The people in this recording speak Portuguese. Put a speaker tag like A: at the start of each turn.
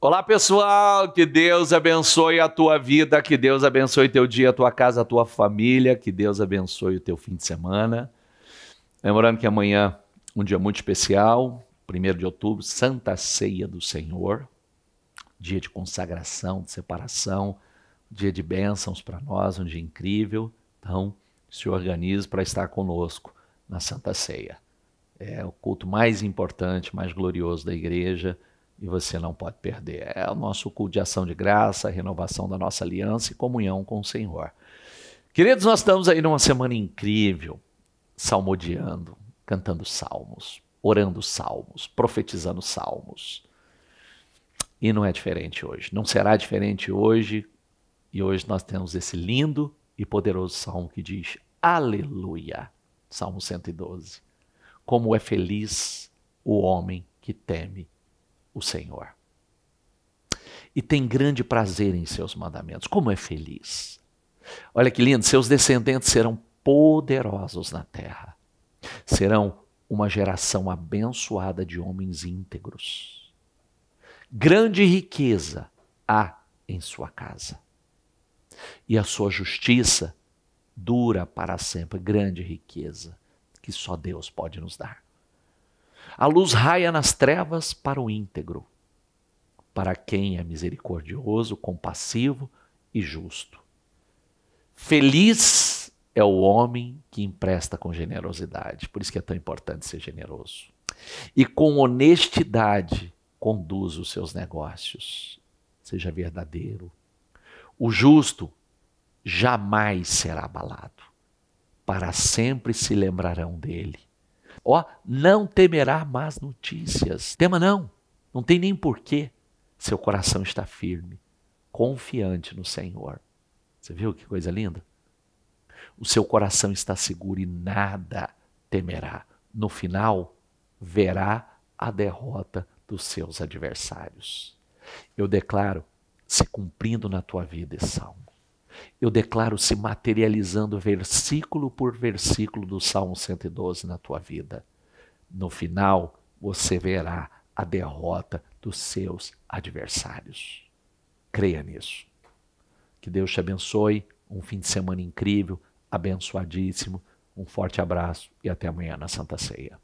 A: Olá, pessoal. Que Deus abençoe a tua vida, que Deus abençoe teu dia, a tua casa, a tua família, que Deus abençoe o teu fim de semana. Lembrando que amanhã um dia muito especial, 1 de outubro, Santa Ceia do Senhor, dia de consagração, de separação, dia de bênçãos para nós, um dia incrível. Então, se organize para estar conosco na Santa Ceia. É o culto mais importante, mais glorioso da igreja e você não pode perder. É o nosso culto de ação de graça, renovação da nossa aliança e comunhão com o Senhor. Queridos, nós estamos aí numa semana incrível, salmodiando, cantando salmos, orando salmos, profetizando salmos. E não é diferente hoje. Não será diferente hoje. E hoje nós temos esse lindo e poderoso salmo que diz: Aleluia. Salmo 112. Como é feliz o homem que teme o Senhor. E tem grande prazer em seus mandamentos. Como é feliz! Olha que lindo, seus descendentes serão poderosos na terra. Serão uma geração abençoada de homens íntegros. Grande riqueza há em sua casa. E a sua justiça dura para sempre, grande riqueza que só Deus pode nos dar. A luz raia nas trevas para o íntegro, para quem é misericordioso, compassivo e justo. Feliz é o homem que empresta com generosidade, por isso que é tão importante ser generoso. E com honestidade conduz os seus negócios. Seja verdadeiro. O justo jamais será abalado. Para sempre se lembrarão dele Ó, não temerá más notícias. Tema não. Não tem nem porquê. Seu coração está firme, confiante no Senhor. Você viu que coisa linda? O seu coração está seguro e nada temerá. No final, verá a derrota dos seus adversários. Eu declaro se cumprindo na tua vida esse salmo eu declaro se materializando versículo por versículo do Salmo 112 na tua vida. No final, você verá a derrota dos seus adversários. Creia nisso. Que Deus te abençoe. Um fim de semana incrível, abençoadíssimo. Um forte abraço e até amanhã na Santa Ceia.